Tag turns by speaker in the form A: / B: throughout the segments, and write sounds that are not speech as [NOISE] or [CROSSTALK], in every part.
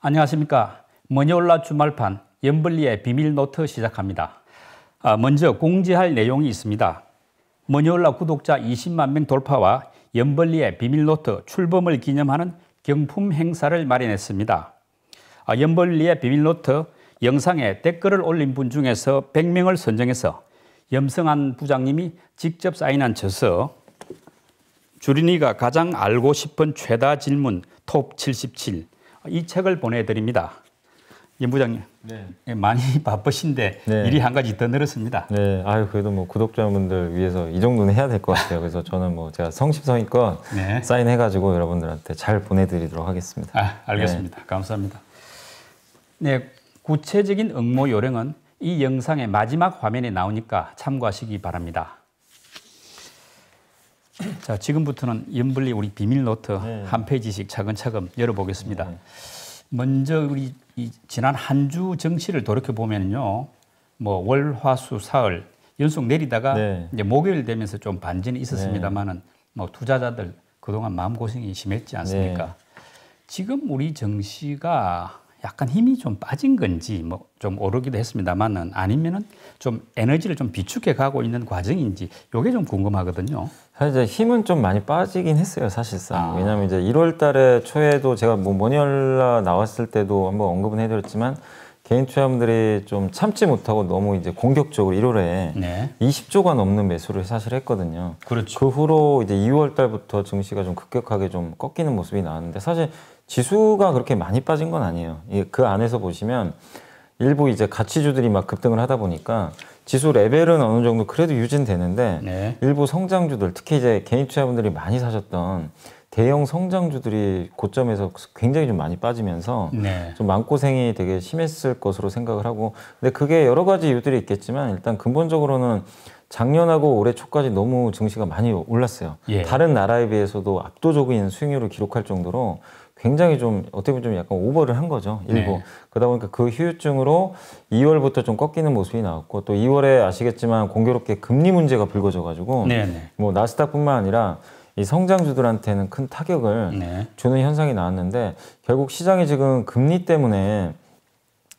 A: 안녕하십니까. 머니올라 주말판 연블리의 비밀노트 시작합니다. 아, 먼저 공지할 내용이 있습니다. 머니올라 구독자 20만 명 돌파와 연블리의 비밀노트 출범을 기념하는 경품 행사를 마련했습니다. 아, 연블리의 비밀노트 영상에 댓글을 올린 분 중에서 100명을 선정해서 염성한 부장님이 직접 사인한 저서 주린이가 가장 알고 싶은 최다 질문 톱77 이 책을 보내드립니다. 임 예, 부장님, 네. 예,
B: 많이 [LAUGHS] 바쁘신데 네. 일이 한 가지 더 늘었습니다. 네, 아유 그래도 뭐 구독자분들 위해서 이 정도는 해야 될 것 같아요. 그래서 저는 뭐 제가 성심성의껏 네. 사인해가지고 여러분들한테 잘 보내드리도록 하겠습니다. 아, 알겠습니다. 네. 감사합니다.
A: 네, 구체적인 응모 요령은 이 영상의 마지막 화면에 나오니까 참고하시기 바랍니다. [CLEARS THROAT] 자, 지금부터는 염블리 우리 비밀 노트 네. 한 페이지씩 차근차근 열어보겠습니다. 네. 먼저 우리 이 지난 한 주 정치를 돌이켜 보면요, 뭐 월화수 사흘 연속 내리다가 네. 이제 목요일 되면서 좀 반전이 있었습니다만은 네. 뭐 투자자들 그동안 마음 고생이 심했지 않습니까? 네. 지금 우리 정시가 약간 힘이 좀 빠진 건지 뭐 좀 오르기도 했습니다만은 아니면은 좀 에너지를 좀 비축해 가고 있는 과정인지
B: 요게 좀 궁금하거든요. 사실 이제 힘은 좀 많이 빠지긴 했어요, 사실상. 아. 왜냐면 이제 1월 달에 초에도 제가 뭐 모니얼라 나왔을 때도 한번 언급은 해 드렸지만 개인 투자분들이 좀 참지 못하고 너무 이제 공격적으로 1월에 네. 20조가 넘는 매수를 사실 했거든요. 그렇죠. 그 후로 이제 2월 달부터 증시가 좀 급격하게 좀 꺾이는 모습이 나왔는데 사실 지수가 그렇게 많이 빠진 건 아니에요. 그 안에서 보시면 일부 이제 가치주들이 막 급등을 하다 보니까 지수 레벨은 어느 정도 그래도 유진 되는데 네. 일부 성장주들 특히 이제 개인 투자분들이 많이 사셨던 대형 성장주들이 고점에서 굉장히 좀 많이 빠지면서 네. 좀마고생이 되게 심했을 것으로 생각을 하고 근데 그게 여러 가지 이유들이 있겠지만 일단 근본적으로는 작년하고 올해 초까지 너무 증시가 많이 올랐어요. 예. 다른 나라에 비해서도 압도적인 수익률을 기록할 정도로 굉장히 좀 어떻게 보면 좀 약간 오버를 한 거죠. 네. 일부. 네. 그러다 보니까 그 휴유증으로 2월부터 좀 꺾이는 모습이 나왔고 또 2월에 아시겠지만 공교롭게 금리 문제가 불거져 가지고 네, 네. 뭐 나스닥뿐만 아니라 이 성장주들한테는 큰 타격을 네. 주는 현상이 나왔는데 결국 시장이 지금 금리 때문에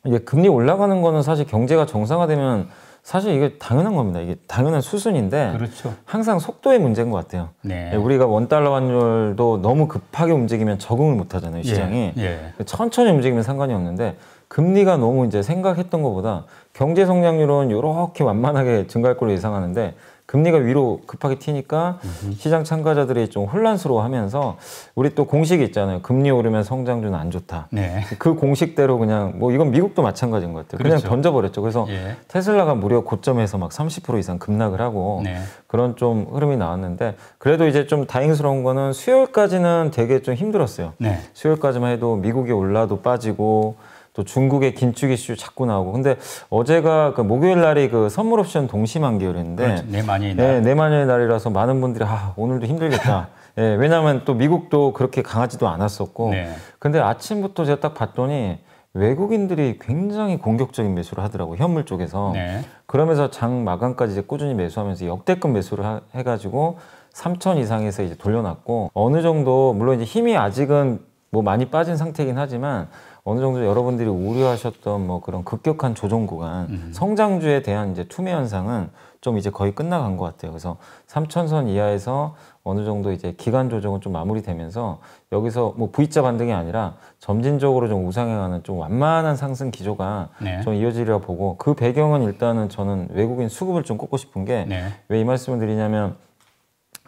B: 이게 금리 올라가는 거는 사실 경제가 정상화되면 사실 이게 당연한 겁니다. 이게 당연한 수순인데 그렇죠. 항상 속도의 문제인 것 같아요. 네. 예, 우리가 원 달러 환율도 너무 급하게 움직이면 적응을 못 하잖아요 예, 시장이 예. 예. 천천히 움직이면 상관이 없는데 금리가 너무 이제 생각했던 것보다 경제 성장률은 이렇게 완만하게 증가할 걸로 예상하는데 금리가 위로 급하게 튀니까 시장 참가자들이 좀 혼란스러워하면서 우리 또 공식이 있잖아요. 금리 오르면 성장주는 안 좋다. 네. 그 공식대로 그냥 뭐 이건 미국도 마찬가지인 것 같아요. 그냥 그렇 던져버렸죠. 그래서 예. 테슬라가 무려 고점에서 막 30% 이상 급락을 하고 네. 그런 좀 흐름이 나왔는데 그래도 이제 좀 다행스러운 거는 수요일까지는 되게 좀 힘들었어요. 네. 수요일까지만 해도 미국이 올라도 빠지고 또 중국의 긴축 이슈 자꾸 나오고 근데 어제가 그 목요일 날이 그 선물 옵션 동시 만기였인데 내만의 날. 네, 내만의 날이라서 많은 분들이 아 오늘도 힘들겠다. [LAUGHS] 예, 왜냐하면 또 미국도 그렇게 강하지도 않았었고 네. 근데 아침부터 제가 딱 봤더니 외국인들이 굉장히 공격적인 매수를 하더라고 현물 쪽에서 네. 그러면서 장 마감까지 이제 꾸준히 매수하면서 역대급 매수를 하, 해가지고 3천 이상에서 이제 돌려놨고 어느 정도 물론 이제 힘이 아직은 뭐 많이 빠진 상태긴 하지만 어느 정도 여러분들이 우려하셨던 뭐 그런 급격한 조정 구간, 음. 성장주에 대한 이제 투매 현상은 좀 이제 거의 끝나간 것 같아요. 그래서 3천선 이하에서 어느 정도 이제 기간 조정은 좀 마무리되면서 여기서 뭐 V자 반등이 아니라 점진적으로 좀 우상향하는 좀 완만한 상승 기조가 네. 좀 이어지리라 보고 그 배경은 일단은 저는 외국인 수급을 좀 꼽고 싶은 게 왜이 네. 말씀을 드리냐면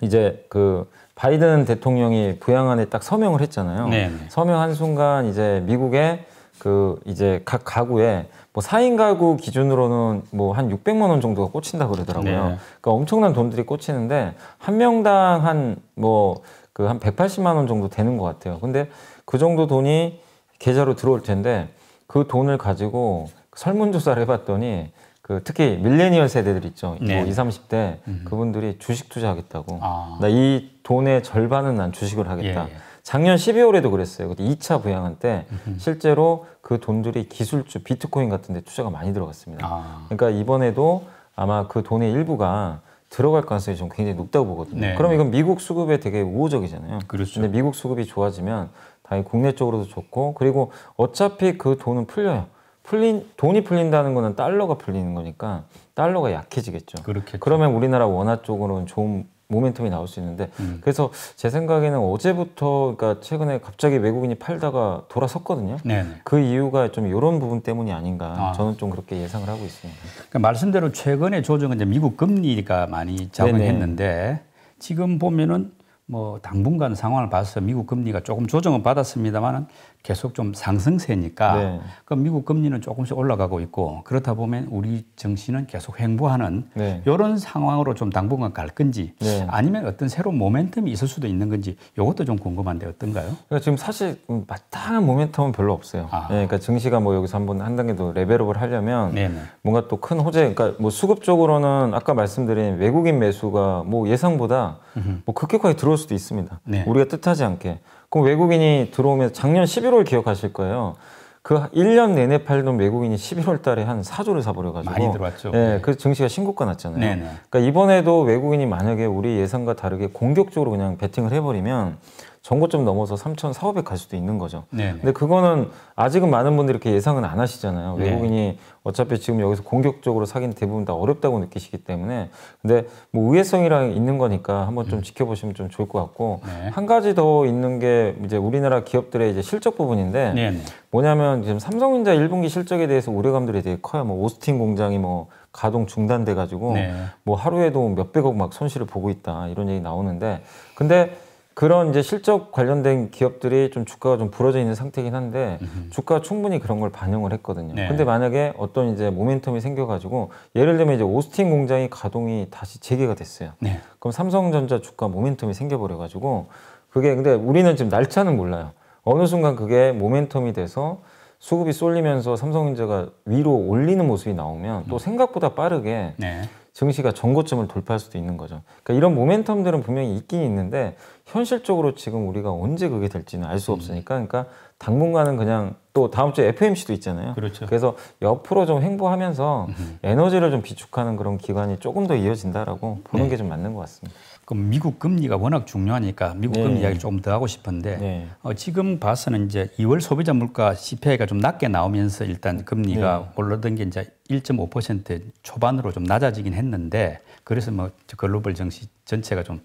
B: 이제 그 바이든 대통령이 부양안에 딱 서명을 했잖아요. 네네. 네. 서명한 순간 이제 미국의 그 이제 각 가구에 뭐 4인 가구 기준으로는 뭐 한 600만 원 정도가 꽂힌다 그러더라고요. 네. 그러니까 엄청난 돈들이 꽂히는데 한 명당 한 뭐 그 한 180만 뭐 그 원 정도 되는 것 같아요. 근데 그 정도 돈이 계좌로 들어올 텐데 그 돈을 가지고 설문조사를 해봤더니 그 특히 밀레니얼 세대들 있죠. 뭐 네. 뭐 20, 30대 음. 그분들이 주식 투자하겠다고. 아. 나이 돈의 절반은 난 주식을 하겠다. 예, 예. 작년 12월에도 그랬어요. 그때 2차 부양한 때 음흠. 실제로 그 돈들이 기술주 비트코인 같은 데 투자가 많이 들어갔습니다. 아. 그러니까 이번에도 아마 그 돈의 일부가 들어갈 가능성이 좀 굉장히 높다고 보거든요. 네. 그럼 이건 미국 수급에 되게 우호적이잖아요. 그렇죠. 근데 미국 수급이 좋아지면 당연히 국내 쪽으로도 좋고 그리고 어차피 그 돈은 풀려요. 풀린 돈이 풀린다는 거는 달러가 풀리는 거니까 달러가 약해지겠죠. 그렇겠 그러면 우리나라 원화 쪽으로는 좋은 모멘텀이 나올 수 있는데 음. 그래서 제 생각에는 어제부터 그러니까 최근에 갑자기 외국인이 팔다가 돌아섰거든요. 네네. 네. 그 이유가 좀 이런 부분 때문이 아닌가 아. 저는 좀 그렇게 예상을 하고 있습니다. 그러니까 말씀대로 최근에 조정은 이제 미국 금리가 많이 작용했는데
A: 지금 보면은 뭐 당분간 상황을 봐서 미국 금리가 조금 조정은 받았습니다만은 계속 좀 상승세니까 네. 그 미국 금리는 조금씩 올라가고 있고 그렇다 보면 우리 정신은 계속 횡보하는 네. 이런 상황으로 좀 당분간 갈 건지 네. 아니면 어떤 새로운 모멘텀이 있을 수도 있는 건지 이것도 좀 궁금한데 어떤가요?
B: 그러니까 지금 사실 음, 마땅한 모멘텀은 별로 없어요. 아. 네, 그러니까 증시가 뭐 여기서 한번 한 단계 더 레벨업을 하려면 네네. 네. 뭔가 또 큰 호재, 그러니까 뭐 수급 쪽으로는 아까 말씀드린 외국인 매수가 뭐 예상보다 음흠. 뭐 급격하게 들어올 수도 있습니다. 네. 우리가 뜻하지 않게. 그럼 외국인이 들어오면 작년 11월 기억하실 거예요. 그 1년 내내 팔던 외국인이 11월 달에 한 4조를 사버려가지고. 많이 들어왔죠. 예, 네. 그 증시가 신고가 났잖아요. 네네. 네. 그러니까 이번에도 외국인이 만약에 우리 예상과 다르게 공격적으로 그냥 배팅을 해버리면 전고점 넘어서 3천, 4,500갈 수도 있는 거죠. 네네. 근데 그거는 아직은 많은 분들이 이렇게 예상은 안 하시잖아요. 네. 외국인이 네. 어차피 지금 여기서 공격적으로 사기는 대부분 다 어렵다고 느끼시기 때문에 근데 뭐의외성이랑 있는 거니까 한번 좀 음. 지켜보시면 좀 좋을 것 같고 네. 한 가지 더 있는 게 이제 우리나라 기업들의 이제 실적 부분인데 네네. 네. 뭐냐면 지금 삼성전자 1분기 실적에 대해서 우려감들이 되게 커요. 뭐 오스틴 공장이 뭐 가동 중단돼 가지고 네. 뭐 하루에도 몇백억 막 손실을 보고 있다 이런 얘기 나오는데 근데 그런 이제 실적 관련된 기업들이 좀 주가가 좀 부러져 있는 상태긴 한데 주가 충분히 그런 걸 반영을 했거든요. 네. 근데 만약에 어떤 이제 모멘텀이 생겨가지고 예를 들면 이제 오스틴 공장이 가동이 다시 재개가 됐어요. 네. 그럼 삼성전자 주가 모멘텀이 생겨버려가지고 그게 근데 우리는 지금 날짜는 몰라요. 어느 순간 그게 모멘텀이 돼서 수급이 쏠리면서 삼성전자가 위로 올리는 모습이 나오면 또 음. 생각보다 빠르게 네. 증시가 전고점을 돌파할 수도 있는 거죠. 그러니까 이런 모멘텀들은 분명히 있긴 있는데 현실적으로 지금 우리가 언제 그게 될지는 알수 음. 없으니까 그러니까 당분간은 그냥 또 다음 주에 FMC도 있잖아요. 그렇죠. 그래서 옆으로 좀 횡보하면서 에너지를 좀 비축하는 그런 기관이 조금 더 이어진다라고 보는 네. 게좀 맞는 것 같습니다. 그럼 미국 금리가 워낙 중요하니까 미국 네. 금리 이야기를 조금 더 하고 싶은데 네.
A: 어, 지금 봐서는 이제 2월 소비자 물가 CPI가 좀 낮게 나오면서 일단 금리가 네. 올라든게 이제 1.5% 초반으로 좀 낮아지긴 했는데 그래서 뭐 글로벌 정시 전체가 좀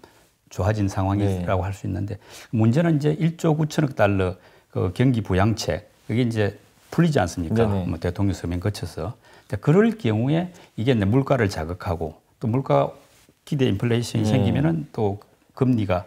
A: 좋아진 상황이라고 네. 할수 있는데 문제는 이제 1조 9천억 달러 그 경기 부양책 그게 이제 풀리지 않습니까? 뭐 대통령 서명 거쳐서 그럴 경우에 이게 물가를 자극하고 또 물가 기대 인플레이션이 음. 생기면은 또 금리가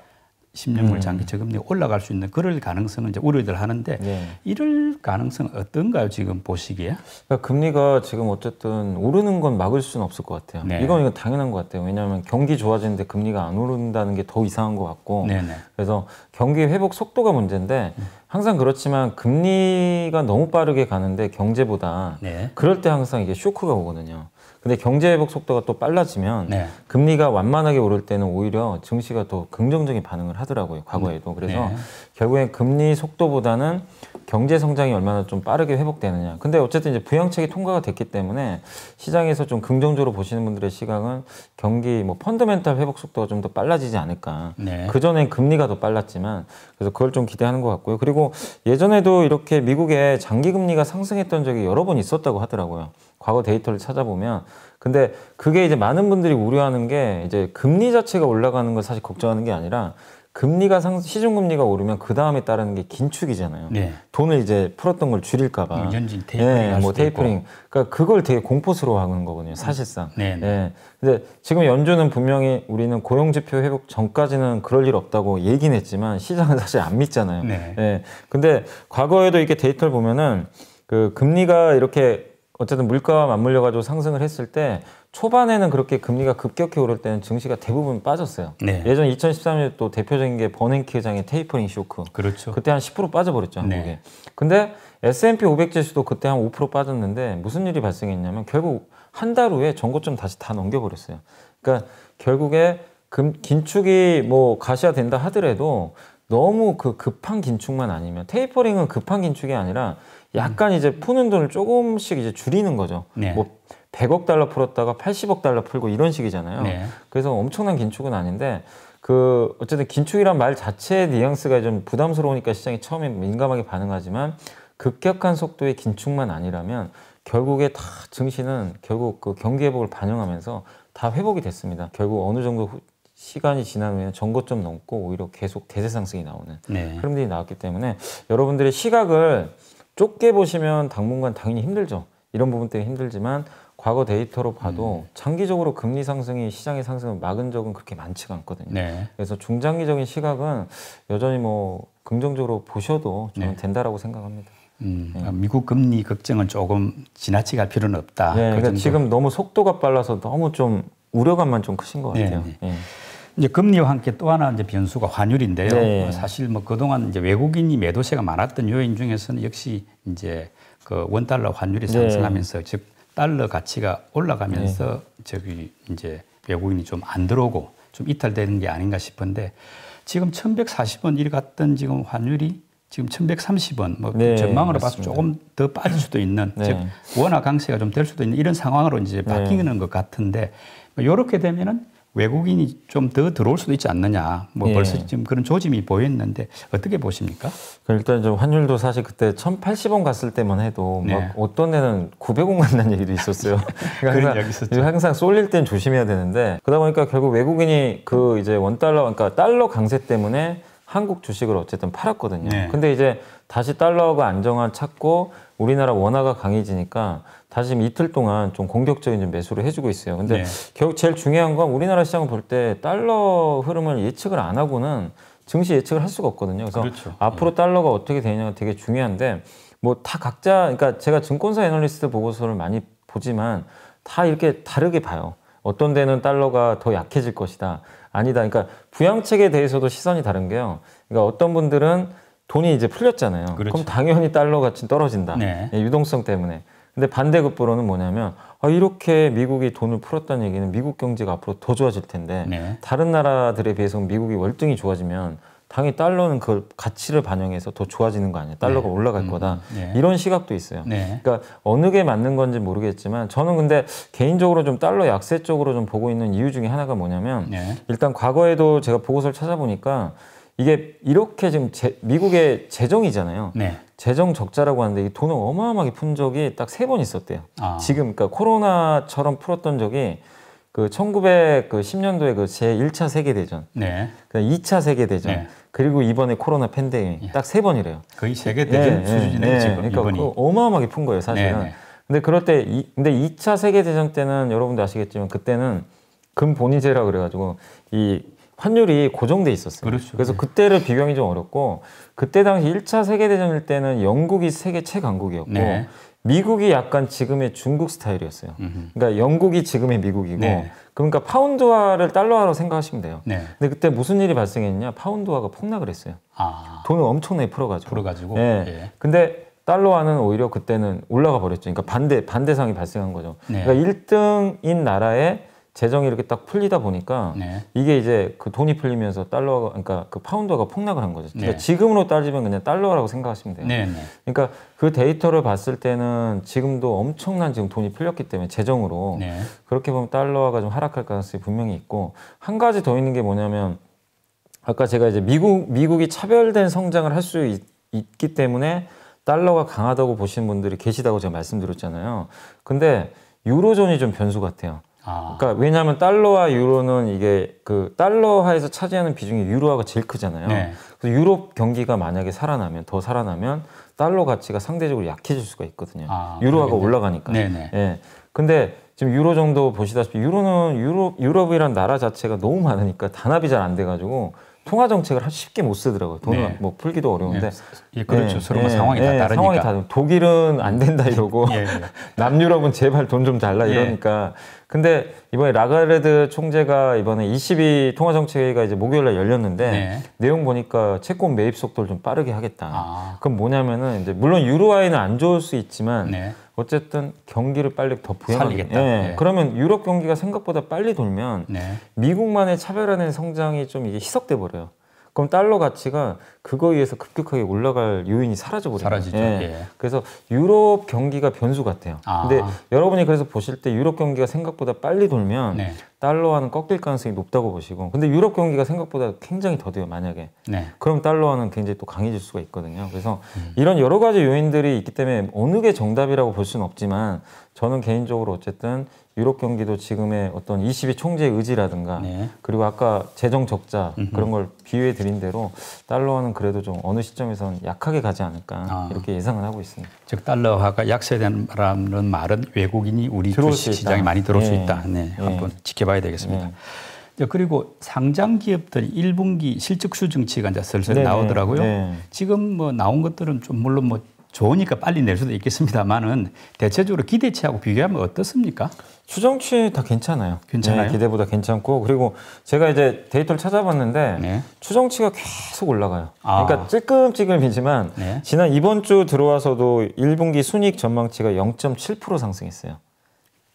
A: 10년물 예. 장기 저금리 올라갈 수 있는 그럴
B: 가능성은 이제 우려들 하는데 네. 이럴 가능성 어떤가요 지금 보시기에? 그러니까 금리가 지금 어쨌든 오르는 건 막을 수는 없을 것 같아요. 네. 이건 이건 당연한 것 같아요. 왜냐하면 경기 좋아지는데 금리가 안 오른다는 게 더 이상한 것 같고 네, 네, 그래서 경기 회복 속도가 문제인데 항상 그렇지만 금리가 너무 빠르게 가는데 경제보다 네. 그럴 때 항상 이게 쇼크가 오거든요. 근데 경제 회복 속도가 또 빨라지면 네. 금리가 완만하게 오를 때는 오히려 증시가 더 긍정적인 반응을 하더라고요. 과거에도. 음, 그래서 네. 결국엔 금리 속도보다는 경제 성장이 얼마나 좀 빠르게 회복되느냐. 근데 어쨌든 이제 부양책이 통과가 됐기 때문에 시장에서 좀 긍정적으로 보시는 분들의 시각은 경기 뭐 펀더멘탈 회복 속도가 좀 더 빨라지지 않을까. 네. 그 전엔 금리가 더 빨랐지만 그래서 그걸 좀 기대하는 것 같고요. 그리고 예전에도 이렇게 미국의 장기 금리가 상승했던 적이 여러 번 있었다고 하더라고요. 과거 데이터를 찾아보면 근데 그게 이제 많은 분들이 우려하는 게 이제 금리 자체가 올라가는 걸 사실 걱정하는 게 아니라 금리가 상 시중 금리가 오르면 그 다음에 따르는 게 긴축이잖아요. 네. 돈을 이제 풀었던 걸 줄일까봐. 뭐 연진 테이프링. 네, 예, 뭐테이퍼링 있고. 그러니까 그걸 되게 공포스러워하는 거거든요. 음. 사실상. 네. 네. 예. 근데 지금 연준은 분명히 우리는 고용 지표 회복 전까지는 그럴 일 없다고 얘기는 했지만 시장은 사실 안 믿잖아요. 네. 네. 근데 과거에도 이렇게 데이터를 보면은 그 금리가 이렇게 어쨌든 물가와 맞물려 가지고 상승을 했을 때 초반에는 그렇게 금리가 급격히 오를 때는 증시가 대부분 빠졌어요. 네. 예전 2013년 또 대표적인 게 버냉키 회장의 테이퍼링 쇼크. 그렇죠. 그때 한 10% 빠져버렸죠. 네. 한국에. 근데 S&P 500 지수도 그때 한 5% 빠졌는데 무슨 일이 발생했냐면 결국 한 달 후에 전고점 다시 다 넘겨버렸어요. 그러니까 결국에 금, 긴축이 뭐 가시화된다 하더라도 너무 그 급한 긴축만 아니면 테이퍼링은 급한 긴축이 아니라 약간 이제 푸는 돈을 조금씩 이제 줄이는 거죠. 네. 뭐 100억 달러 풀었다가 80억 달러 풀고 이런 식이잖아요. 네. 그래서 엄청난 긴축은 아닌데 그 어쨌든 긴축이란 말 자체의 뉘앙스가 좀 부담스러우니까 시장이 처음에 민감하게 반응하지만 급격한 속도의 긴축만 아니라면 결국에 다 증시는 결국 그 경기 회복을 반영하면서 다 회복이 됐습니다. 결국 어느 정도 시간이 지나면에 전고점 넘고 오히려 계속 대세 상승이 나오는 네. 흐름들이 나왔기 때문에 여러분들의 시각을 좁게 보시면 당분간 당연히 힘들죠. 이런 부분 때문에 힘들지만 과거 데이터로 봐도 음. 장기적으로 금리 상승이 시장의 상승을 막은 적은 그렇게 많지가 않거든요. 네. 그래서 중장기적인 시각은 여전히 뭐 긍정적으로 보셔도 저는 네. 된다라고 생각합니다.
A: 음, 네. 아, 미국 금리 걱정은 조금 지나치게 할 필요는 없다. 네, 그 그러니까 지금
B: 너무 속도가 빨라서 너무 좀 우려감만 좀 크신 것 네, 같아요. 네. 네.
A: 이제 금리와 함께 또 하나 이제 변수가 환율인데요. 네. 뭐 사실 뭐 그동안 이제 외국인이 매도세가 많았던 요인 중에서는 역시 이제 그 원달러 환율이 네. 상승하면서 네. 즉 달러 가치가 올라가면서 네. 저기 이제 외국인이 좀 안 들어오고 좀 이탈되는 게 아닌가 싶은데 지금 1140원 일 갔던 지금 환율이 지금 1130원 뭐 네, 전망으로 봐서 조금 더 빠질 수도 있는 네. 즉 원화 강세가 좀 될 수도 있는 이런 상황으로 이제 네. 바뀌는 네. 것 같은데 뭐 이렇게 되면은 외국인이 좀 더 들어올 수도 있지 않느냐. 뭐 예. 벌써 지금 그런 조짐이 보였는데 어떻게 보십니까?
B: 그러니까 일단 좀 환율도 사실 그때 1,080원 갔을 때만 해도 네. 막 어떤 애는 900원 간다는 [LAUGHS] 얘기도 있었어요. [LAUGHS] 그러니까 항상, 항상 쏠릴 땐 조심해야 되는데 그러다 보니까 결국 외국인이 그 이제 원 달러 그러니까 달러 강세 때문에 한국 주식을 어쨌든 팔았거든요. 네. 근데 이제 다시 달러가 안정화 찾고 우리나라 원화가 강해지니까 다시 이틀 동안 좀 공격적인 좀 매수를 해주고 있어요. 근데 네. 결국 제일 중요한 건 우리나라 시장을 볼 때 달러 흐름을 예측을 안 하고는 증시 예측을 할 수가 없거든요. 그래서 그렇죠. 앞으로 네. 달러가 어떻게 되냐가 되게 중요한데 뭐 다 각자 그러니까 제가 증권사 애널리스트 보고서를 많이 보지만 다 이렇게 다르게 봐요. 어떤 데는 달러가 더 약해질 것이다. 아니다. 그러니까 부양책에 대해서도 시선이 다른 게요. 그러니까 어떤 분들은 돈이 이제 풀렸잖아요. 그렇죠. 그럼 당연히 달러 가치 떨어진다. 네. 예, 유동성 때문에. 근데 반대급부로는 뭐냐면 아, 이렇게 미국이 돈을 풀었다는 얘기는 미국 경제가 앞으로 더 좋아질 텐데 네. 다른 나라들에 비해서 미국이 월등히 좋아지면 당연히 달러는 그 가치를 반영해서 더 좋아지는 거 아니에요. 네. 달러가 네. 올라갈 음, 거다. 음, 네. 이런 시각도 있어요. 네. 그러니까 어느 게 맞는 건지 모르겠지만 저는 근데 개인적으로 좀 달러 약세 쪽으로 좀 보고 있는 이유 중에 하나가 뭐냐면 네. 일단 과거에도 제가 보고서를 찾아보니까 이게 이렇게 지금 제, 미국의 재정이잖아요. 네. 재정 적자라고 하는데 이 돈을 어마어마하게 푼 적이 딱 세 번 있었대요. 아. 지금 그러니까 코로나처럼 풀었던 적이 그 1910년도에 그 제 1차 세계 대전, 네. 그 2차 세계 대전, 네. 그리고 이번에 코로나 팬데믹 예. 딱세 번이래요. 거의 세계 대전 예, 예 수준이네요 예. 지금 그러니까 이번이. 그 어마어마하게 푼 거예요 사실은. 네네. 네. 근데 그럴 때 이, 근데 2차 세계 대전 때는 여러분도 아시겠지만 그때는 금본위제라 그래가지고 이 환율이 고정돼 있었어요. 그렇죠. 그래서 네. 그때를 비교하기 좀 어렵고 그때 당시 1차 세계대전일 때는 영국이 세계 최강국이었고 네. 미국이 약간 지금의 중국 스타일이었어요. 음흠. 그러니까 영국이 지금의 미국이고 네. 그러니까 파운드화를 달러화로 생각하시면 돼요. 네. 근데 그때 무슨 일이 발생했냐? 파운드화가 폭락을 했어요. 아. 돈을 엄청나게 풀어가지고. 풀어가지고. 네. 예. 근데 달러화는 오히려 그때는 올라가 버렸죠. 그러니까 반대 반대상이 발생한 거죠. 네. 그러니까 1등인 나라에 재정이 이렇게 딱 풀리다 보니까 네. 이게 이제 그 돈이 풀리면서 달러 그러니까 그 파운드가 폭락을 한 거죠. 그러니까 네. 지금으로 따지면 그냥 달러라고 생각하시면 돼요. 네, 네. 그러니까 그 데이터를 봤을 때는 지금도 엄청난 지금 돈이 풀렸기 때문에 재정으로 네. 그렇게 보면 달러가 화좀 하락할 가능성이 분명히 있고 한 가지 더 있는 게 뭐냐면 아까 제가 이제 미국 미국이 차별된 성장을 할 수 있기 때문에 달러가 강하다고 보시는 분들이 계시다고 제가 말씀드렸잖아요. 근데 유로존이 좀 변수 같아요. 아. 그러니까 왜냐하면 달러와 유로는 이게 그 달러화에서 차지하는 비중이 유로화가 제일 크잖아요. 네. 그래서 유럽 경기가 만약에 살아나면 더 살아나면 달러 가치가 상대적으로 약해질 수가 있거든요. 아, 유로화가 올라가니까. 네, 네 예. 근데 지금 유로 정도 보시다시피 유로는 유럽 유럽이란 나라 자체가 너무 많으니까 단합이 잘 안 돼가지고 통화 정책을 쉽게 못 쓰더라고요. 돈을 네. 뭐 풀기도 어려운데. 네. 예, 그렇죠. 서로 예, 예, 상황이 다 다르니까. 상황이 다 독일은 안 된다 이러고 [LAUGHS] 예, [LAUGHS] 남유럽은 제발 돈 좀 달라 이러니까. 근데 이번에 라가레드 총재가 이번에 22 통화 정책 회의가 이제 목요일날 열렸는데 네. 내용 보니까 채권 매입 속도를 좀 빠르게 하겠다. 아. 그럼 뭐냐면은 이제 물론 유로화에는 안 좋을 수 있지만 네. 어쨌든 경기를 빨리 더 부양하겠다. 예. 예. 그러면 유럽 경기가 생각보다 빨리 돌면 네. 미국만의 차별화된 성장이 좀 이게 희석돼 버려요. 그럼 달러 가치가 그거에 의해서 급격하게 올라갈 요인이 사라져버려요. 사라지죠. 예. 예. 그래서 유럽 경기가 변수 같아요. 아. 근데 여러분이 그래서 보실 때 유럽 경기가 생각보다 빨리 돌면 네. 달러화는 꺾일 가능성이 높다고 보시고 근데 유럽 경기가 생각보다 굉장히 더뎌요 만약에 네. 그럼 달러화는 굉장히 또 강해질 수가 있거든요 그래서 음. 이런 여러 가지 요인들이 있기 때문에 어느 게 정답이라고 볼 수는 없지만 저는 개인적으로 어쨌든 유럽 경기도 지금의 어떤 22 총재의 의지라든가 네. 그리고 아까 재정 적자 음흠. 그런 걸 비유해 드린 대로 달러화는 그래도 좀 어느 시점에선 약하게 가지 않을까 아. 이렇게 예상을 하고 있습니다. 즉 달러화가
A: 약세된다는 말은 외국인이 우리 주식 시장에 많이 들어올 네. 수 예. 있다. 네. 예. 한번 지켜봐야 되겠습니다. 예. 그리고 상장 기업들이 1분기 실적 수증치가 이제 슬슬 네네, 나오더라고요. 네. 지금 뭐 나온 것들은 좀 물론 뭐 좋으니까 빨리 낼 수도 있겠습니다만은 대체적으로 기대치하고
B: 비교하면 어떻습니까? 추정치 다 괜찮아요. 괜찮아요. 네, 기대보다 괜찮고 그리고 제가 이제 데이터를 찾아봤는데 네. 추정치가 계속 올라가요. 아. 그러니까 찔끔찔끔이지만 네. 지난 이번 주 들어와서도 1분기 순이익 전망치가 0.7% 상승했어요.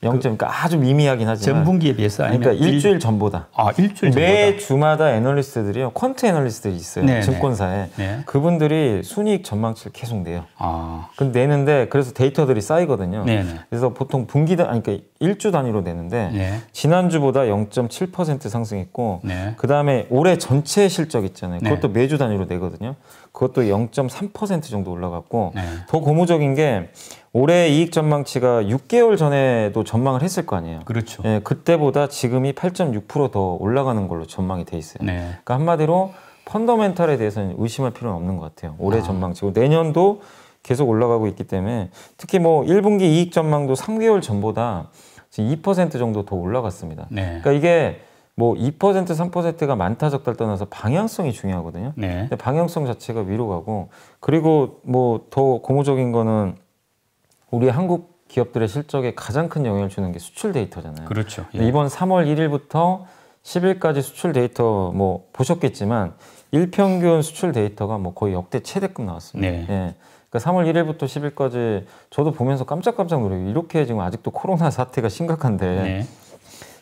B: 0점, 그 그러니까 아주 미미하긴 하지만 전분기에 비해서 아니면 그러니까 일주일 일... 전보다. 아 일주일 매 전보다. 주마다 애널리스트들이요, 퀀트 애널리스트들이 있어요 네네. 네. 증권사에. 네. 그분들이 순이익 전망치를 계속 내요. 아. 근데 내는데 그래서 데이터들이 쌓이거든요. 네네. 네. 그래서 보통 분기 단, 그러니까 일주 단위로 내는데 네. 지난주보다 0.7% 상승했고, 네. 그 다음에 올해 전체 실적 있잖아요. 네. 그것도 매주 단위로 내거든요. 그것도 0.3% 정도 올라갔고, 더 고무적인 게 올해 이익 전망치가 6개월 전에도 전망을 했을 거 아니에요. 그렇죠. 예, 그때보다 지금이 8.6%더 올라가는 걸로 전망이 돼 있어요. 네. 그러니까 한마디로 펀더멘탈에 대해서는 의심할 필요는 없는 것 같아요. 올해 아. 전망치고 내년도 계속 올라가고 있기 때문에 특히 뭐 1분기 이익 전망도 3개월 전보다 지금 2% 정도 더 올라갔습니다. 네. 그러니까 이게 뭐2% 3%가 많다 적다를 떠나서 방향성이 중요하거든요. 네. 근데 방향성 자체가 위로 가고 그리고 뭐 더 고무적인 거는 우리 한국 기업들의 실적에 가장 큰 영향을 주는 게 수출 데이터잖아요. 그렇죠. 예. 이번 3월 1일부터 10일까지 수출 데이터 뭐 보셨겠지만 일평균 수출 데이터가 뭐 거의 역대 최대급 나왔습니다. 네. 예. 그러니까 3월 1일부터 10일까지 저도 보면서 깜짝깜짝 놀래요 이렇게 지금 아직도 코로나 사태가 심각한데 네.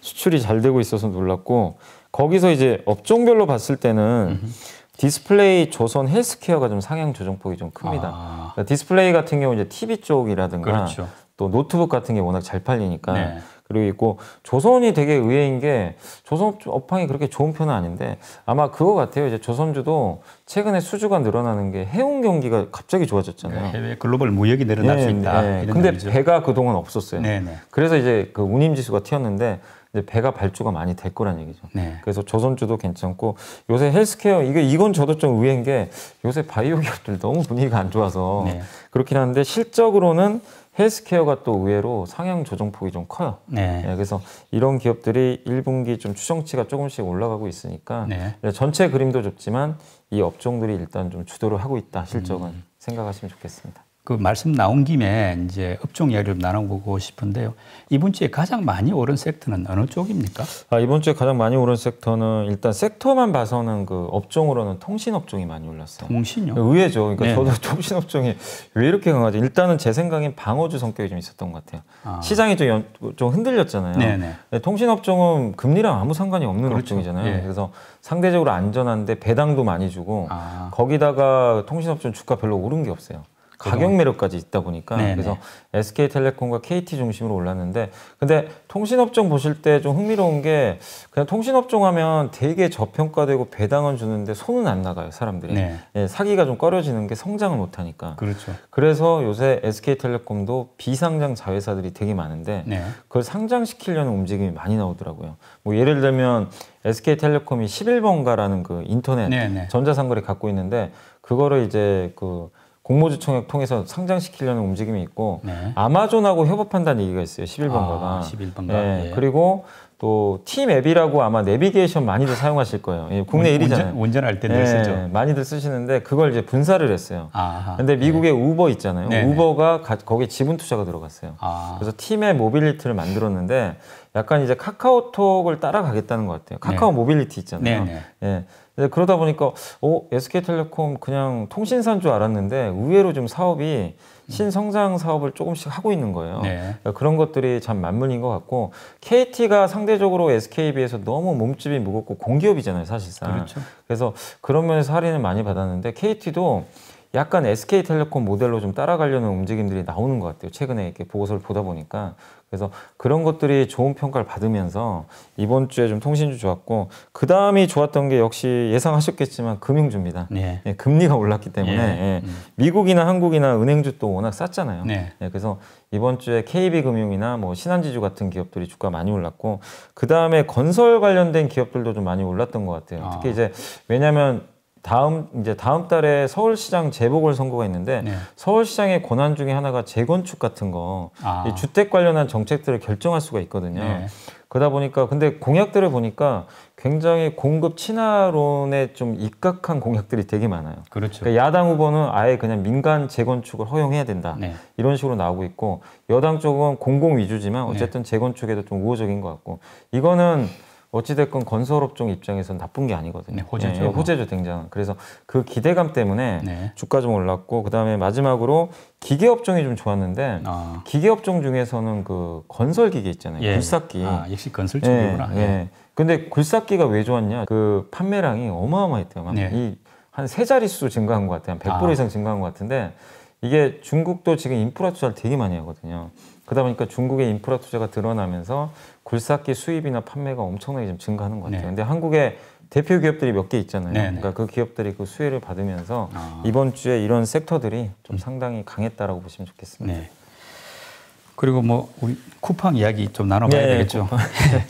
B: 수출이 잘 되고 있어서 놀랐고 거기서 이제 업종별로 봤을 때는 음흠. 디스플레이 조선 헬스케어가 좀 상향 조정폭이 좀 큽니다. 아. 그러니까 디스플레이 같은 경우 이제 TV 쪽이라든가 그렇죠. 또 노트북 같은 게 워낙 잘 팔리니까 네. 그리고 있고 조선이 되게 의외인 게 조선 업황이 그렇게 좋은 편은 아닌데 아마 그거 같아요. 이제 조선주도 최근에 수주가 늘어나는 게 해운 경기가 갑자기 좋아졌잖아요. 네, 해외 글로벌 무역이 늘어날 네, 수 있다. 네. 근데 얘기죠. 배가 그동안 없었어요. 네, 네. 그래서 이제 그 운임 지수가 튀었는데 이제 배가 발주가 많이 될 거란 얘기죠. 네. 그래서 조선주도 괜찮고 요새 헬스케어 이게 이건 저도 좀 의외인 게 요새 바이오 기업들 너무 분위기가 안 좋아서 네. 그렇긴 한데 실적으로는 헬스케어가 또 의외로 상향 조정폭이 좀 커요. 네. 네, 그래서 이런 기업들이 1분기 좀 추정치가 조금씩 올라가고 있으니까 네. 네 전체 그림도 좁지만이 업종들이 일단 좀 주도를 하고 있다 실적은 음. 생각하시면 좋겠습니다. 그 말씀 나온 김에 이제 업종 이야기를 나눠보고 싶은데요.
A: 이번 주에 가장 많이 오른 섹터는 어느 쪽입니까?
B: 아, 이번 주에 가장 많이 오른 섹터는 일단 섹터만 봐서는 그 업종으로는 통신 업종이 많이 올랐어요. 통신요? 의외죠. 그러니까 네. 저도 [LAUGHS] 통신 업종이 왜 이렇게 강하지? 일단은 제 생각엔 방어주 성격이 좀 있었던 것 같아요. 아. 시장이 좀, 연, 좀 흔들렸잖아요. 네네. 네. 통신 업종은 금리랑 아무 상관이 없는 그렇죠. 업종이잖아요. 네. 그래서 상대적으로 안전한데 배당도 많이 주고 아. 거기다가 통신 업종 주가 별로 오른 게 없어요. 가격 매력까지 있다 보니까 네네. 그래서 SK텔레콤과 KT 중심으로 올랐는데 근데 통신업종 보실 때 좀 흥미로운 게 그냥 통신업종 하면 되게 저평가되고 배당은 주는데 손은 안 나가요 사람들이 네. 예, 사기가 좀 꺼려지는 게 성장을 못 하니까 그렇죠. 그래서 요새 SK텔레콤도 비상장 자회사들이 되게 많은데 네. 그걸 상장시키려는 움직임이 많이 나오더라고요 뭐 예를 들면 SK텔레콤이 11번가라는 그 인터넷 네네. 전자상거래 갖고 있는데 그거를 이제 그 공모주청을 통해서 상장시키려는 움직임이 있고 네. 아마존하고 협업한다는 얘기가 있어요. 11번가가. 아, 11번가. 네. 예. 그리고 또 팀앱이라고 아마 내비게이션 많이들 사용하실 거예요. 예, 국내 운 1위잖아요. 운전, 할 때들 네, 쓰죠. 많이들 쓰시는데 그걸 이제 분사를 했어요. 그런데 미국의 네. 우버 있잖아요. 네네. 네. 우버가 가, 거기에 지분 투자가 들어갔어요. 아. 그래서 팀의 모빌리티를 만들었는데 약간 이제 카카오톡을 따라가겠다는 것 같아요. 카카오 네. 모빌리티 있잖아요. 네네. 네. 예. 네, 그러다 보니까 오, 어, SK텔레콤 그냥 통신사인 줄 알았는데 의외로 좀 사업이 신성장 사업을 조금씩 하고 있는 거예요. 네. 그러니까 그런 것들이 참만물인것 같고 KT가 상대적으로 SK에 비해서 너무 몸집이 무겁고 공기업이잖아요, 사실상. 그렇죠. 그래서 그런 면에서 할인을 많이 받았는데 KT도 약간 SK텔레콤 모델로 좀 따라가려는 움직임들이 나오는 것 같아요. 최근에 이렇게 보고서를 보다 보니까. 그래서 그런 것들이 좋은 평가를 받으면서 이번 주에 좀 통신주 좋았고 그 다음이 좋았던 게 역시 예상하셨겠지만 금융주입니다. 네. 예, 금리가 올랐기 때문에 예. 예. 음. 미국이나 한국이나 은행주 또 워낙 쌌잖아요. 네. 예, 그래서 이번 주에 KB금융이나 뭐 신한지주 같은 기업들이 주가 많이 올랐고 그 다음에 건설 관련된 기업들도 좀 많이 올랐던 것 같아요. 아. 특히 이제 왜냐하면 다음 이제 다음 달에 서울시장 재보궐 선거가 있는데 네. 서울시장의 권한 중에 하나가 재건축 같은 거 아. 주택 관련한 정책들을 결정할 수가 있거든요. 네. 그러다 보니까 근데 공약들을 보니까 굉장히 공급 친화론에 좀 입각한 공약들이 되게 많아요. 그렇죠. 그러니까 야당 후보는 아예 그냥 민간 재건축을 허용해야 된다 네. 이런 식으로 나오고 있고 여당 쪽은 공공 위주지만 네. 어쨌든 재건축에도 좀 우호적인 것 같고 이거는 어찌됐건 건설업 종입장에서는 나쁜 게 아니거든요. 네, 호재죠. 네, 예, 호재죠, 굉장한. 그래서 그 기대감 때문에 네. 주가 좀 올랐고 그다음에 마지막으로 기계 업종이 좀 좋았는데 아. 기계 업종 중에서는 그 건설 기계 있잖아요. 예. 굴삭기. 아, 역시 건설 쪽이구나. 예. 예. 네. 근데 굴삭기가 왜 좋았냐? 그 판매량이 어마어마했대요. 네. 이한 세 자릿수 증가한 것 같아요. 한 100% 아. 이상 증가한 것 같은데 이게 중국도 지금 인프라 투자를 되게 많이 하거든요. 그러다 보니까 중국의 인프라 투자가 드러나면서 굴삭기 수입이나 판매가 엄청나게 좀 증가하는 것 같아요. 네. 근데 한국에 대표 기업들이 몇 개 있잖아요. 네네. 네. 그러니까 그 기업들이 그 수혜를 받으면서 아. 이번 주에 이런 섹터들이 좀 음. 상당히 강했다라고 보시면 좋겠습니다. 네. 그리고 뭐 우리
A: 쿠팡 이야기 좀 나눠봐야 네, 되겠죠.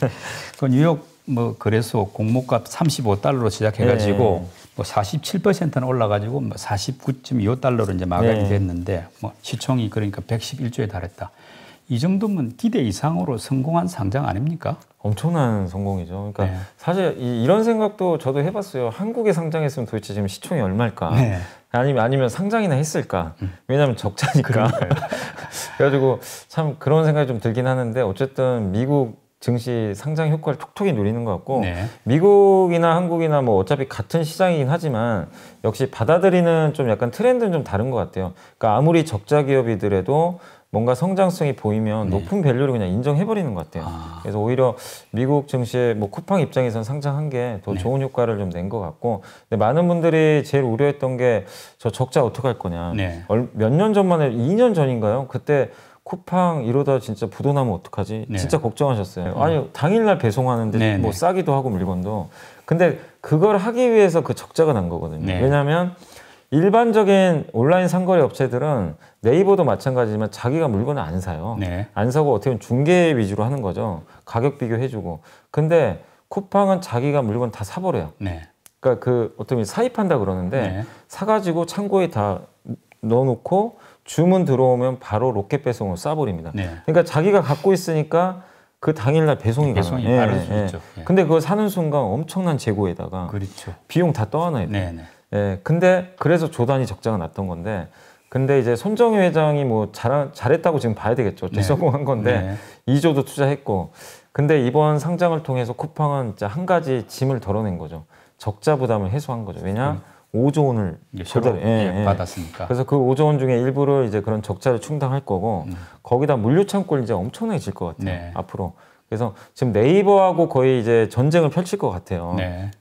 A: [LAUGHS] 그 뉴욕 뭐 거래소 공모값 35달러로 시작해가지고 네. 뭐 47%는 올라가지고 뭐 49.25달러로 이제 마감이 네. 됐는데 뭐 시총이 그러니까 111조에 달했다. 이 정도면
B: 기대 이상으로 성공한 상장 아닙니까? 엄청난 성공이죠. 그러니까 네. 사실 이, 런 생각도 저도 해봤어요. 한국에 상장했으면 도대체 지금 시총이 얼마일까? 네. 아니면 아니면 상장이나 했을까? 음. 왜냐하면 적자니까. [LAUGHS] 그래가지고 참 그런 생각이 좀 들긴 하는데 어쨌든 미국 증시 상장 효과를 톡톡히 누리는 것 같고 네. 미국이나 한국이나 뭐 어차피 같은 시장이긴 하지만 역시 받아들이는 좀 약간 트렌드는 좀 다른 것 같아요. 그러니까 아무리 적자 기업이더라도 뭔가 성장성이 보이면 네. 높은 밸류를 그냥 인정해버리는 것 같아요. 아. 그래서 오히려 미국 증시에 뭐 쿠팡 입장에선 상장한 게더 네. 좋은 효과를 좀 낸 것 같고, 근데 많은 분들이 제일 우려했던 게 저 적자 어떻게 할 거냐. 네. 몇년 전만 해, 2년 전인가요? 그때 쿠팡 이러다 진짜 부도나면 어떡하지? 네. 진짜 걱정하셨어요. 음. 아니 당일날 배송하는데 네, 뭐 네. 싸기도 하고 물건도. 근데 그걸 하기 위해서 그 적자가 난 거거든요. 네. 왜냐하면 일반적인 온라인 상거래 업체들은 네이버도 마찬가지지만 자기가 물건을 안 사요. 네. 안 사고 어떻게 보면 중개 위주로 하는 거죠. 가격 비교해주고. 근데 쿠팡은 자기가 물건 다 사버려요. 그러니까 그 어떻게 보면 사입한다 그러는데 사가지고 창고에 다 넣어놓고 주문 들어오면 바로 로켓 배송을로 싸버립니다. 네. 그러니까 자기가 갖고 있으니까 그 당일날 배송이 그 배송이 가요 빠를 예, 수 예. 있죠. 예. 근데 그거 사는 순간 엄청난 재고에다가 그렇죠. 비용 다 떠안아야 돼요. 네, 네. 예, 근데 그래서 조단이 적자가 났던 건데 근데 이제 손정희 회장이 뭐 잘, 잘했다고 지금 봐야 되겠죠. 네. 성공한 건데 네. 2조도 투자했고 근데 이번 상장을 통해서 쿠팡은 진짜 한 가지 짐을 덜어낸 거죠. 적자 부담을 해소한 거죠. 왜냐 음. 5조 원을 예, 새 예, 예. 받았으니까. 그래서 그 5조 원 중에 일부를 이제 그런 적자를 충당할 거고 음. 거기다 물류 창고를 이제 엄청나게 질 것 같아요. 네. 앞으로. 그래서 지금 네이버하고 거의 이제 전쟁을 펼칠 것 같아요. 네.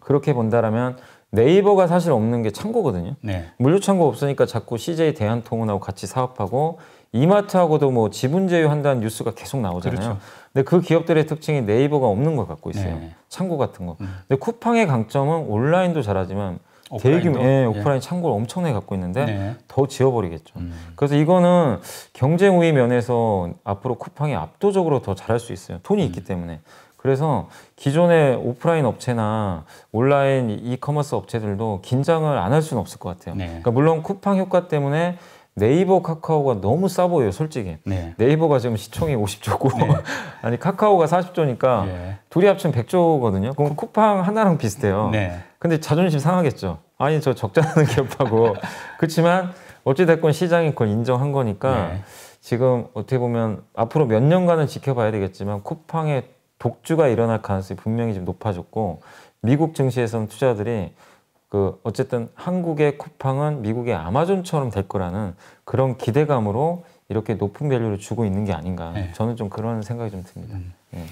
B: 그렇게 본다라면 네이버가 사실 없는 게 창고거든요. 네. 물류 창고 없으니까 자꾸 CJ 대한통운하고 같이 사업하고 이마트하고도 뭐 지분 제휴한다는 뉴스가 계속 나오잖아요. 그렇죠. 근데 그 기업들의 특징이 네이버가 없는 걸 갖고 있어요. 네. 창고 같은 거. 음. 근데 쿠팡의 강점은 온라인도 잘하지만 대규모 예, 예. 오프라인 예. 창고를 엄청나게 갖고 있는데 네. 더 지워버리겠죠. 음. 그래서 이거는 경쟁 우위 면에서 앞으로 쿠팡이 압도적으로 더 잘할 수 있어요. 돈이 음. 있기 때문에. 그래서 기존의 오프라인 업체나 온라인 이커머스 업체들도 긴장을 안 할 수는 없을 것 같아요. 네. 그러니까 물론 쿠팡 효과 때문에 네이버 카카오가 너무 싸 보여요, 솔직히. 네. 이버가 지금 시총이 50조고 네. [LAUGHS] 아니 카카오가 40조니까 네. 예. 둘이 합치면 100조거든요. 그럼 쿠팡 하나랑 비슷해요. 네. 근데 자존심 상하겠죠. 아니 저 적자나는 기업하고 [LAUGHS] 그렇지만 어찌 됐건 시장이 그걸 인정한 거니까 네. 지금 어떻게 보면 앞으로 몇 년간은 지켜봐야 되겠지만 쿠팡의 독주가 일어날 가능성이 분명히 좀 높아졌고 미국 증시에서는 투자들이 그 어쨌든 한국의 쿠팡은 미국의 아마존처럼 될 거라는 그런 기대감으로 이렇게 높은 밸류를 주고 있는 게 아닌가 네. 저는 좀 그런 생각이 좀 듭니다. 음. 네.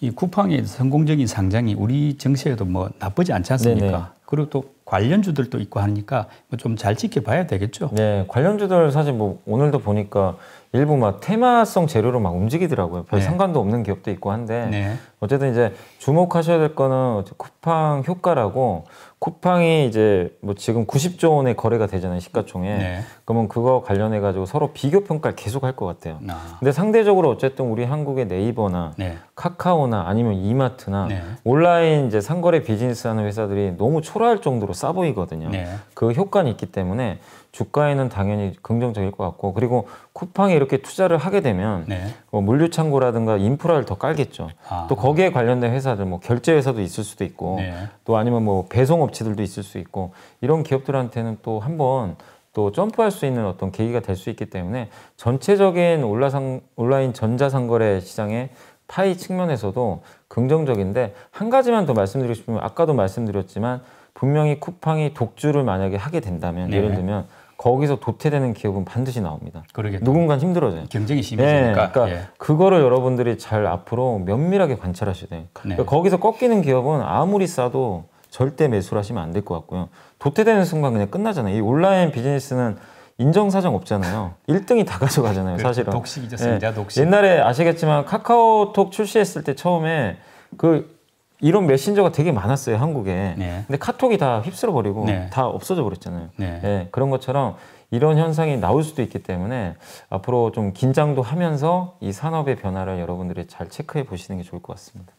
B: 이 쿠팡의 성공적인 상장이 우리
A: 정세에도 뭐 나쁘지 않지 않습니까? 네네. 그리고 또 관련주들도 있고 하니까 뭐좀잘 지켜봐야
B: 되겠죠. 네, 관련주들 사실 뭐 오늘도 보니까 일부 막 테마성 재료로 막 움직이더라고요. 별 네. 상관도 없는 기업도 있고 한데 네. 어쨌든 이제 주목하셔야 될 거는 쿠팡 효과라고 쿠팡이 이제 뭐 지금 90조 원의 거래가 되잖아요 시가총액. 네. 그러면 그거 관련해 가지고 서로 비교 평가를 계속 할 것 같아요. 아. 근데 상대적으로 어쨌든 우리 한국의 네이버나 네. 카카오나 아니면 이마트나 네. 온라인 이제 상거래 비즈니스 하는 회사들이 너무 초라할 정도로 싸 보이거든요. 네. 그 효과는 있기 때문에 주가에는 당연히 긍정적일 것 같고 그리고 쿠팡에 이렇게 투자를 하게 되면 네. 뭐 물류 창고라든가 인프라를 더 깔겠죠. 아. 또 거기에 관련된 회사들 뭐 결제 회사도 있을 수도 있고 네. 또 아니면 뭐 배송 업체들도 있을 수 있고 이런 기업들한테는 또 한번 또 점프할 수 있는 어떤 계기가 될 수 있기 때문에 전체적인 온라상 온라인 전자상거래 시장의 파이 측면에서도 긍정적인데 한 가지만 더 말씀드리고 싶으면 아까도 말씀드렸지만 분명히 쿠팡이 독주를 만약에 하게 된다면 네. 예를 들면 거기서 도태되는 기업은 반드시 나옵니다. 그러겠 누군가 힘들어져요. 경쟁이 심해지니까. 네, 그러니까 예. 그거를 여러분들이 잘 앞으로 면밀하게 관찰하셔야 돼요. 네. 그러니까 거기서 꺾이는 기업은 아무리 싸도 절대 매수를 하시면 안 될 것 같고요. 도태되는 순간 그냥 끝나잖아요. 이 온라인 비즈니스는 인정사정 없잖아요. 1등이 [LAUGHS] 다 가져가잖아요, 그렇죠. 사실은. 독식이죠, 승자 네. 독식. 옛날에 아시겠지만 카카오톡 출시했을 때 처음에 그 이런 메신저가 되게 많았어요 한국에. 네. 근데 카톡이 다 휩쓸어 버리고 네. 다 없어져 버렸잖아요. 네. 네. 그런 것처럼 이런 현상이 나올 수도 있기 때문에 앞으로 좀 긴장도 하면서 이 산업의 변화를 여러분들이 잘 체크해 보시는 게 좋을 것 같습니다.